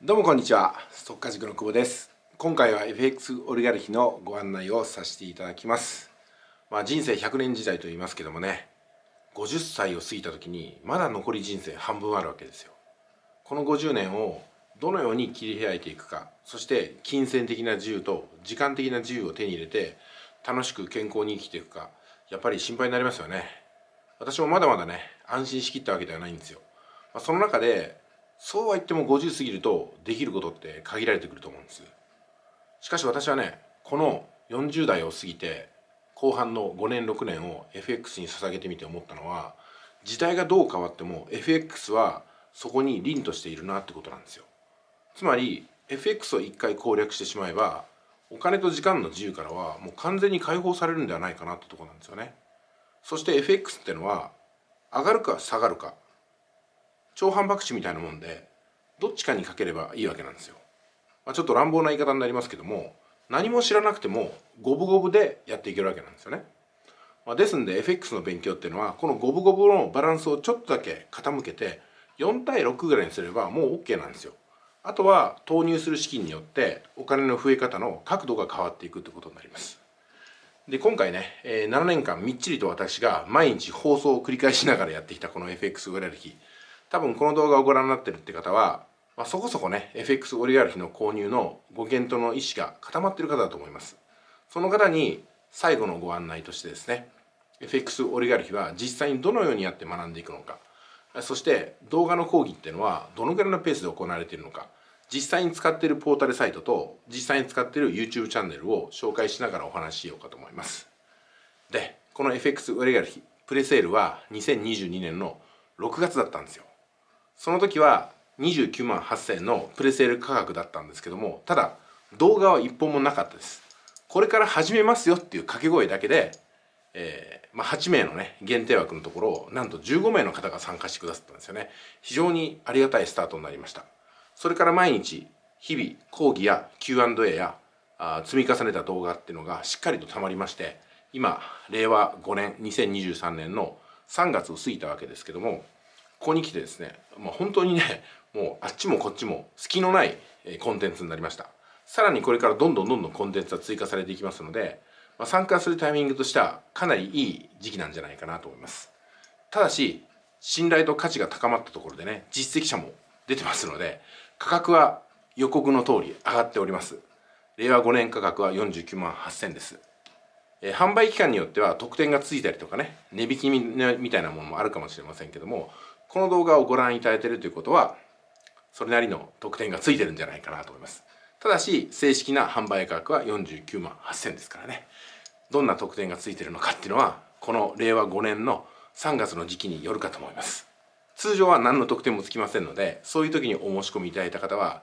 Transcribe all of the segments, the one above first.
どうもこんにちはストカー塾の久保です今回は FX オリガルヒのご案内をさせていただきますまあ人生100年時代と言いますけどもね50歳を過ぎた時にまだ残り人生半分あるわけですよこの50年をどのように切り開いていくかそして金銭的な自由と時間的な自由を手に入れて楽しく健康に生きていくかやっぱり心配になりますよね私もまだまだね安心しきったわけではないんですよ、まあ、その中でそうは言っても50過ぎるとできることって限られてくると思うんですしかし私はねこの40代を過ぎて後半の5年6年を FX に捧げてみて思ったのは時代がどう変わっても FX はそこに凛としているなってことなんですよつまり FX を一回攻略してしまえばお金と時間の自由からはもう完全に解放されるんではないかなってとこなんですよねそして FX ってのは上がるか下がるか超反爆打みたいなもんでどっちかにかければいいわけなんですよ、まあ、ちょっと乱暴な言い方になりますけども何も知らなくても五分五分でやっていけるわけなんですよね、まあ、ですんで FX の勉強っていうのはこの五分五分のバランスをちょっとだけ傾けて4対6ぐらいにすればもう OK なんですよあとは投入する資金によってお金の増え方の角度が変わっていくってことになりますで今回ね、え7年間みっちりと私が毎日放送を繰り返しながらやってきたこの FX 売ラフィ多分この動画をご覧になってるって方は、まあ、そこそこね FX オリガルヒの購入のご検討の意思が固まってる方だと思いますその方に最後のご案内としてですね FX オリガルヒは実際にどのようにやって学んでいくのかそして動画の講義っていうのはどのぐらいのペースで行われているのか実際に使っているポータルサイトと実際に使っている YouTube チャンネルを紹介しながらお話ししようかと思いますでこの FX オリガルヒプレセールは2022年の6月だったんですよその時は29万8000円のプレセール価格だったんですけどもただ動画は1本もなかったですこれから始めますよっていう掛け声だけで、えー、まあ、8名のね限定枠のところをなんと15名の方が参加してくださったんですよね非常にありがたいスタートになりましたそれから毎日日々講義や Q&A やあ積み重ねた動画っていうのがしっかりとたまりまして今令和5年2023年の3月を過ぎたわけですけどもここに来てですね、まあ、本当にねもうあっちもこっちも隙のないコンテンツになりましたさらにこれからどんどんどんどんコンテンツは追加されていきますので、まあ、参加するタイミングとしてはかなりいい時期なんじゃないかなと思いますただし信頼と価値が高まったところでね実績者も出てますので価格は予告の通り上がっております令和5年価格は49万8000ですえ販売期間によっては特典がついたりとかね値引きみたいなものもあるかもしれませんけどもこの動画をご覧いただいているということはそれなりの特典がついてるんじゃないかなと思いますただし正式な販売価格は49万8000ですからねどんな特典がついてるのかっていうのはこの令和5年の3月の時期によるかと思います通常は何の得点もつきませんのでそういう時にお申し込みいただいた方は、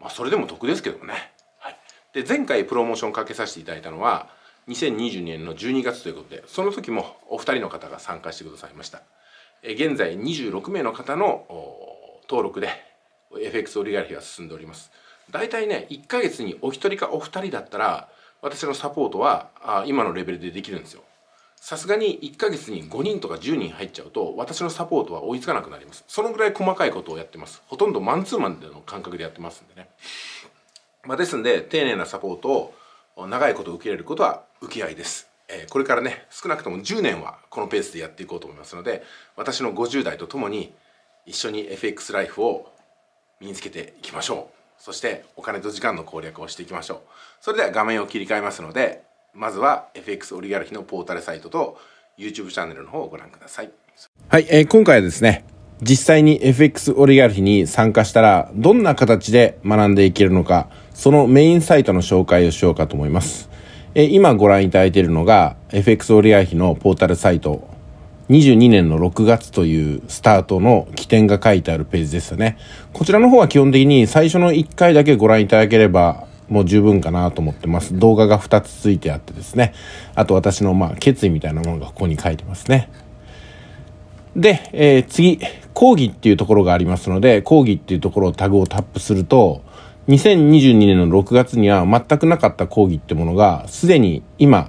まあ、それでも得ですけどもね、はい、で前回プロモーションかけさせていただいたのは2022年の12月ということでその時もお二人の方が参加してくださいました現在26名の方の登録で FX オリガルヒは進んでおります大体ね1ヶ月にお一人かお二人だったら私のサポートは今のレベルでできるんですよさすがに1ヶ月に5人とか10人入っちゃうと私のサポートは追いつかなくなりますそのぐらい細かいことをやってますほとんどマンツーマンでの感覚でやってますんでね、まあ、ですんで丁寧なサポートを長いこと受け入れることは受け合いですえこれからね少なくとも10年はこのペースでやっていこうと思いますので私の50代とともに一緒に FX ライフを身につけていきましょうそしてお金と時間の攻略をしていきましょうそれでは画面を切り替えますのでまずは FX オリガルヒのポータルサイトと YouTube チャンネルの方をご覧くださいはい、えー、今回はですね実際に FX オリガルヒに参加したらどんな形で学んでいけるのかそのメインサイトの紹介をしようかと思いますえ今ご覧いただいているのが FX オリア比のポータルサイト22年の6月というスタートの起点が書いてあるページでしたね。こちらの方は基本的に最初の1回だけご覧いただければもう十分かなと思ってます。動画が2つついてあってですね。あと私のまあ決意みたいなものがここに書いてますね。で、えー、次、講義っていうところがありますので、講義っていうところをタグをタップすると、2022年の6月には全くなかった講義ってものが、すでに今、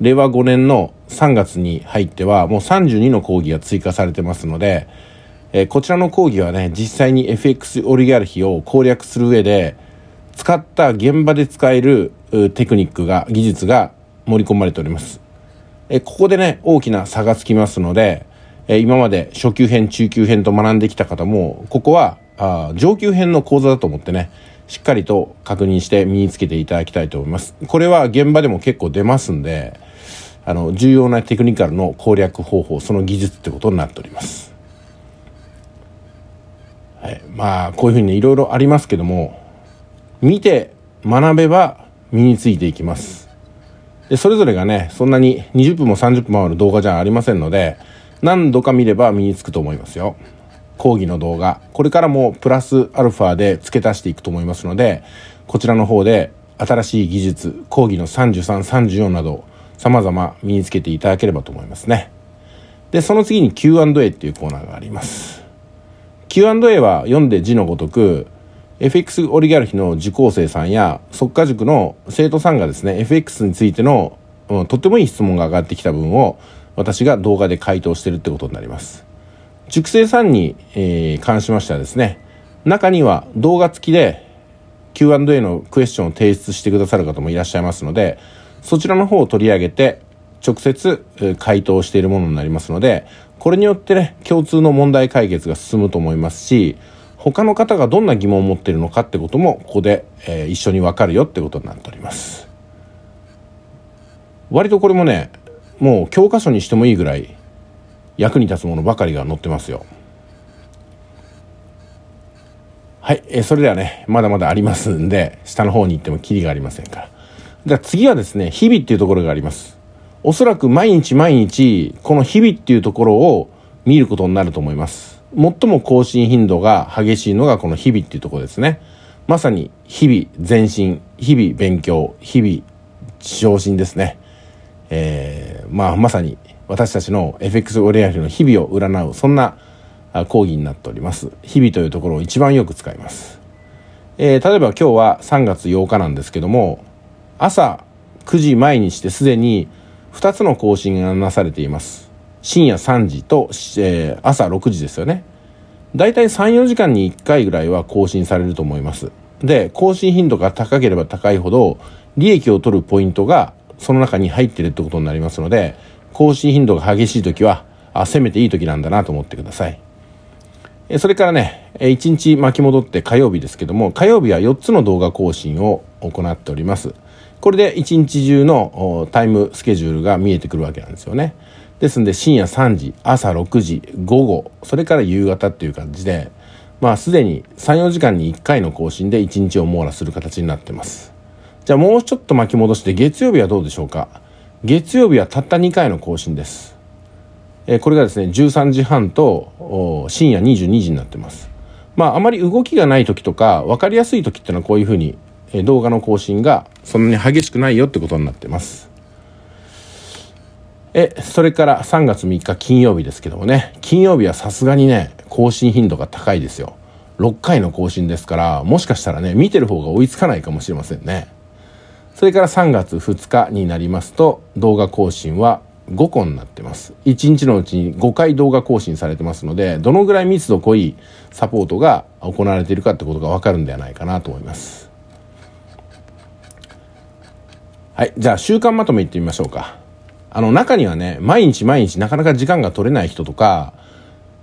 令和5年の3月に入っては、もう32の講義が追加されてますので、えー、こちらの講義はね、実際に FX オリガルヒを攻略する上で、使った現場で使えるテクニックが、技術が盛り込まれております。えー、ここでね、大きな差がつきますので、えー、今まで初級編、中級編と学んできた方も、ここはあ上級編の講座だと思ってね、しっかりと確認して身につけていただきたいと思います。これは現場でも結構出ますんで、あの、重要なテクニカルの攻略方法、その技術ってことになっております。はい、まあ、こういうふうにいろいろありますけども、見て学べば身についていきます。で、それぞれがね、そんなに20分も30分もある動画じゃありませんので、何度か見れば身につくと思いますよ。講義の動画、これからもプラスアルファで付け足していくと思いますので、こちらの方で新しい技術、講義の33、34など、様々身につけていただければと思いますね。で、その次に Q&A っていうコーナーがあります。Q&A は読んで字のごとく、FX オリガルヒの受講生さんや、即家塾の生徒さんがですね、FX についての、うん、とってもいい質問が上がってきた分を、私が動画で回答してるってことになります。熟成さんに、えー、関しましてはですね、中には動画付きで Q&A のクエスチョンを提出してくださる方もいらっしゃいますので、そちらの方を取り上げて、直接回答しているものになりますので、これによってね、共通の問題解決が進むと思いますし、他の方がどんな疑問を持っているのかってことも、ここで、えー、一緒にわかるよってことになっております。割とこれもね、もう教科書にしてもいいぐらい役に立つものばかりが載ってますよはい、えそれではねまだまだありますんで下の方に行ってもキリがありませんからじゃあ次はですね日々っていうところがありますおそらく毎日毎日この日々っていうところを見ることになると思います最も更新頻度が激しいのがこの日々っていうところですねまさに日々前進日々勉強日々昇進ですねえー、まあまさに私たちの FX アリの日々を占うそんな講義になっております日々というところを一番よく使います、えー、例えば今日は3月8日なんですけども朝9時前にしてすでに2つの更新がなされています深夜3時と、えー、朝6時ですよねだいたい34時間に1回ぐらいは更新されると思いますで更新頻度が高ければ高いほど利益を取るポイントがその中に入ってるってことになりますので更新頻度が激しい時はあせめていい時なんだなと思ってくださいそれからね1日巻き戻って火曜日ですけども火曜日は4つの動画更新を行っておりますこれで1日中のタイムスケジュールが見えてくるわけなんですよねですんで深夜3時朝6時午後それから夕方っていう感じでまあすでに34時間に1回の更新で1日を網羅する形になってますじゃあもうちょっと巻き戻して月曜日はどうでしょうか月曜日はたった2回の更新です。えこれがですね、13時半と深夜22時になってます。まあ、あまり動きがない時とか、分かりやすい時ってのはこういうふうに、え動画の更新がそんなに激しくないよってことになってます。え、それから3月3日金曜日ですけどもね、金曜日はさすがにね、更新頻度が高いですよ。6回の更新ですから、もしかしたらね、見てる方が追いつかないかもしれませんね。それから3月2日になりますと動画更新は5個になってます。1日のうちに5回動画更新されてますので、どのぐらい密度濃いサポートが行われているかってことがわかるんではないかなと思います。はい。じゃあ、週間まとめいってみましょうか。あの、中にはね、毎日毎日なかなか時間が取れない人とか、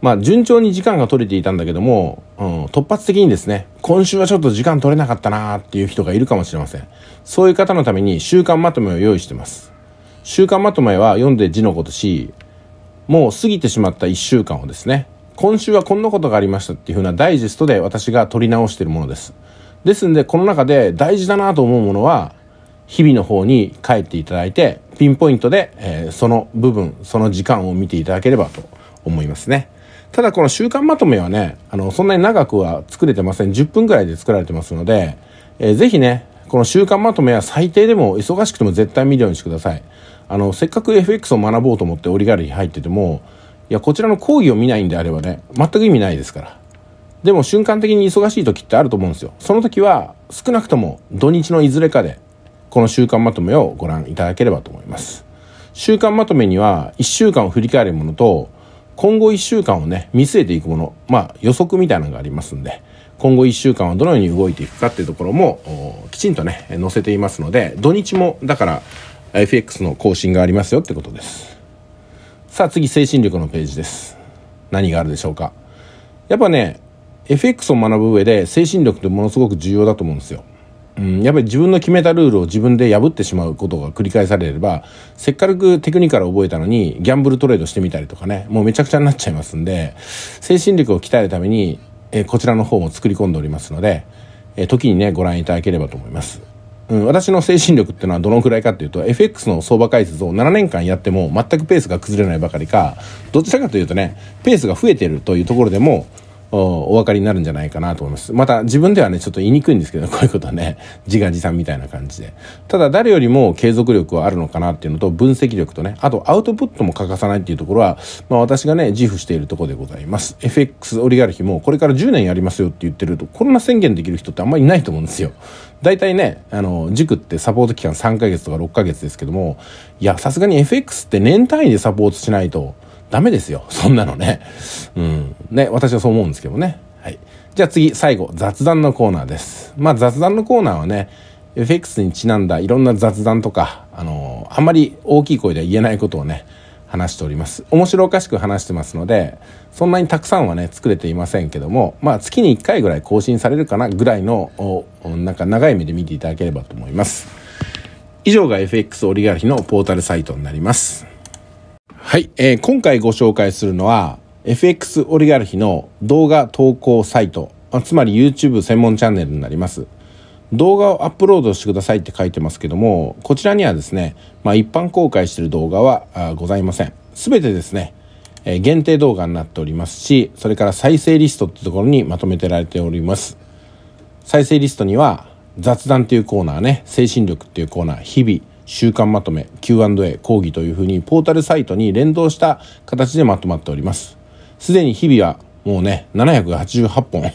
まあ、順調に時間が取れていたんだけども、うん、突発的にですね、今週はちょっと時間取れなかったなーっていう人がいるかもしれません。そういう方のために週刊まとめを用意してます。週刊まとめは読んで字のことし、もう過ぎてしまった1週間をですね、今週はこんなことがありましたっていうふうなダイジェストで私が取り直しているものです。ですんで、この中で大事だなと思うものは、日々の方に帰っていただいて、ピンポイントで、えー、その部分、その時間を見ていただければと思いますね。ただこの週刊まとめはね、あの、そんなに長くは作れてません。10分くらいで作られてますので、えー、ぜひね、この週刊まとめは最低でも忙しくても絶対見るようにしてください。あの、せっかく FX を学ぼうと思ってオリガルに入ってても、いや、こちらの講義を見ないんであればね、全く意味ないですから。でも瞬間的に忙しい時ってあると思うんですよ。その時は少なくとも土日のいずれかで、この週刊まとめをご覧いただければと思います。週刊まとめには1週間を振り返るものと、今後1週間をね、見据えていくもの、まあ予測みたいなのがありますんで、今後1週間はどのように動いていくかっていうところも、きちんとね、載せていますので、土日も、だから、FX の更新がありますよってことです。さあ次、精神力のページです。何があるでしょうか。やっぱね、FX を学ぶ上で精神力ってものすごく重要だと思うんですよ。うん、やっぱり自分の決めたルールを自分で破ってしまうことが繰り返されればせっかくテクニカル覚えたのにギャンブルトレードしてみたりとかねもうめちゃくちゃになっちゃいますんで精神力を鍛えるために、えこちらの方も作り込んでおりますので、え時にねご覧いただければと思います。うん、私の精神力っていうのはどのくらいかっていうと FX の相場解説を7年間やっても全くペースが崩れないばかりかどちらかというとねペースが増えてるというところでもお分かりになるんじゃないかなと思います。また自分ではね、ちょっと言いにくいんですけど、こういうことね、自画自賛みたいな感じで。ただ誰よりも継続力はあるのかなっていうのと、分析力とね、あとアウトプットも欠かさないっていうところは、まあ私がね、自負しているところでございます。FX オリガルヒもこれから10年やりますよって言ってると、こんな宣言できる人ってあんまりいないと思うんですよ。大体ね、あの、塾ってサポート期間3ヶ月とか6ヶ月ですけども、いや、さすがに FX って年単位でサポートしないと、ダメですよ。そんなのね。うん。ね、私はそう思うんですけどね。はい。じゃあ次、最後、雑談のコーナーです。まあ雑談のコーナーはね、FX にちなんだいろんな雑談とか、あのー、あんまり大きい声では言えないことをね、話しております。面白おかしく話してますので、そんなにたくさんはね、作れていませんけども、まあ月に1回ぐらい更新されるかなぐらいの、なんか長い目で見ていただければと思います。以上が FX オリガルヒのポータルサイトになります。はい、えー、今回ご紹介するのは FX オリガルヒの動画投稿サイトつまり YouTube 専門チャンネルになります動画をアップロードしてくださいって書いてますけどもこちらにはですね、まあ、一般公開してる動画はございません全てですね、えー、限定動画になっておりますしそれから再生リストってところにまとめてられております再生リストには雑談っていうコーナーね精神力っていうコーナー日々週刊まとめ Q&A 講義というふうにポータルサイトに連動した形でまとまっておりますすでに日々はもうね788本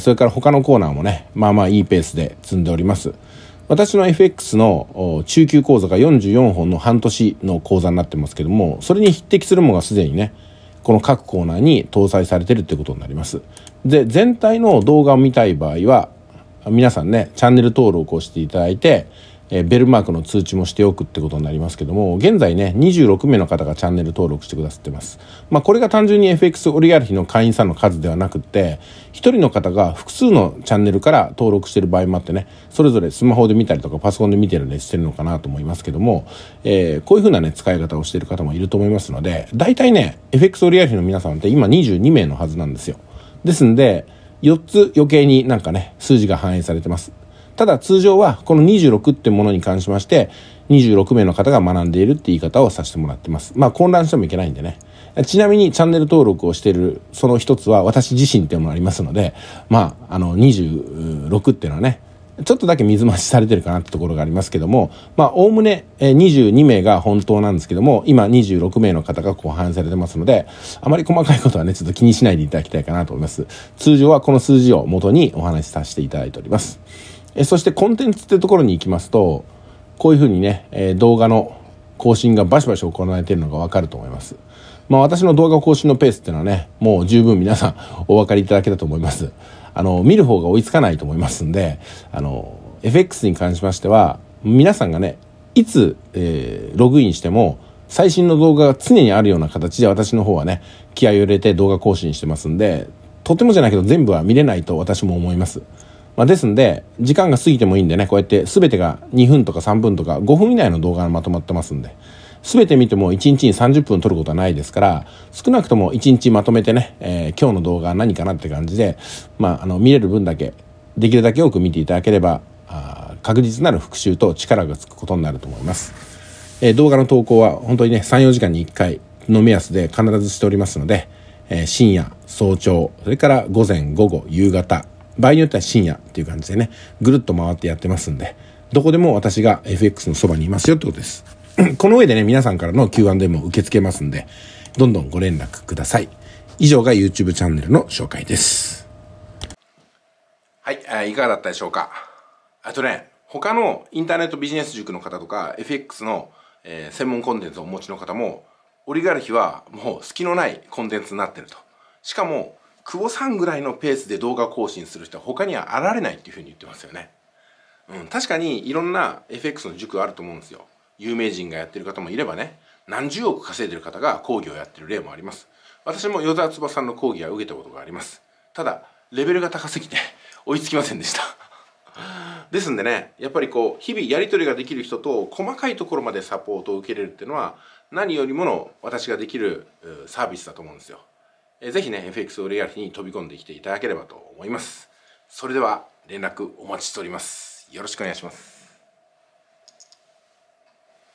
それから他のコーナーもねまあまあいいペースで積んでおります私の FX の中級講座が44本の半年の講座になってますけどもそれに匹敵するものがすでにねこの各コーナーに搭載されてるってことになりますで全体の動画を見たい場合は皆さんねチャンネル登録をしていただいてえベルマークの通知もしておくってことになりますけども現在ね26名の方がチャンネル登録してくださってます、まあ、これが単純に FX オリガルヒの会員さんの数ではなくって1人の方が複数のチャンネルから登録してる場合もあってねそれぞれスマホで見たりとかパソコンで見てるね、してるのかなと思いますけども、えー、こういうふうなね使い方をしてる方もいると思いますので大体ね FX オリガルヒの皆さんって今22名のはずなんですよですんで4つ余計になんかね数字が反映されてますただ通常はこの26ってものに関しまして、26名の方が学んでいるって言い方をさせてもらってます。まあ混乱してもいけないんでね。ちなみにチャンネル登録をしているその一つは私自身っていうものありますので、まああの26っていうのはね、ちょっとだけ水増しされてるかなってところがありますけども、まあ、おおむね22名が本当なんですけども、今26名の方が後半されてますので、あまり細かいことはね、ちょっと気にしないでいただきたいかなと思います。通常はこの数字を元にお話しさせていただいております。えそしてコンテンツってところに行きますとこういうふうにね、え動画の更新がバシバシ行われているのがわかると思います。まあ私の動画更新のペースっていうのはね、もう十分皆さん お分かりいただけたと思います。あの、見る方が追いつかないと思いますんで、あの、FX に関しましては、皆さんがね、いつ、えー、ログインしても、最新の動画が常にあるような形で私の方はね、気合を入れて動画更新してますんで、とてもじゃないけど全部は見れないと私も思います。まあ、ですんで、時間が過ぎてもいいんでね、こうやって全てが2分とか3分とか5分以内の動画がまとまってますんで、全て見ても1日に30分撮ることはないですから、少なくとも1日まとめてね、えー、今日の動画は何かなって感じで、まあ、あの、見れる分だけ、できるだけ多く見ていただければ、あ確実なる復習と力がつくことになると思います。えー、動画の投稿は本当にね、3、4時間に1回の目安で必ずしておりますので、えー、深夜、早朝、それから午前、午後、夕方、場合によっては深夜っていう感じでね、ぐるっと回ってやってますんで、どこでも私が FX のそばにいますよってことです。この上でね、皆さんからの Q&A も受け付けますんで、どんどんご連絡ください。以上が YouTube チャンネルの紹介です。はい、えいかがだったでしょうか。あとね、他のインターネットビジネス塾の方とか、FX の、えー、専門コンテンツをお持ちの方も、オリガルヒはもう隙のないコンテンツになってると。しかも、久保さんぐらいのペースで動画更新する人は他には現れないっていうふうに言ってますよね。うん、確かにいろんな FX の塾あると思うんですよ。有名人がやってる方もいればね、何十億稼いでる方が講義をやってる例もあります。私も与沢翼さんの講義は受けたことがあります。ただ、レベルが高すぎて 追いつきませんでした ですんでね、やっぱりこう、日々やり取りができる人と細かいところまでサポートを受けれるっていうのは、何よりもの私ができるサービスだと思うんですよ。えぜひね FX リアリティに飛び込んできていただければと思いますそれでは連絡お待ちしておりますよろしくお願いします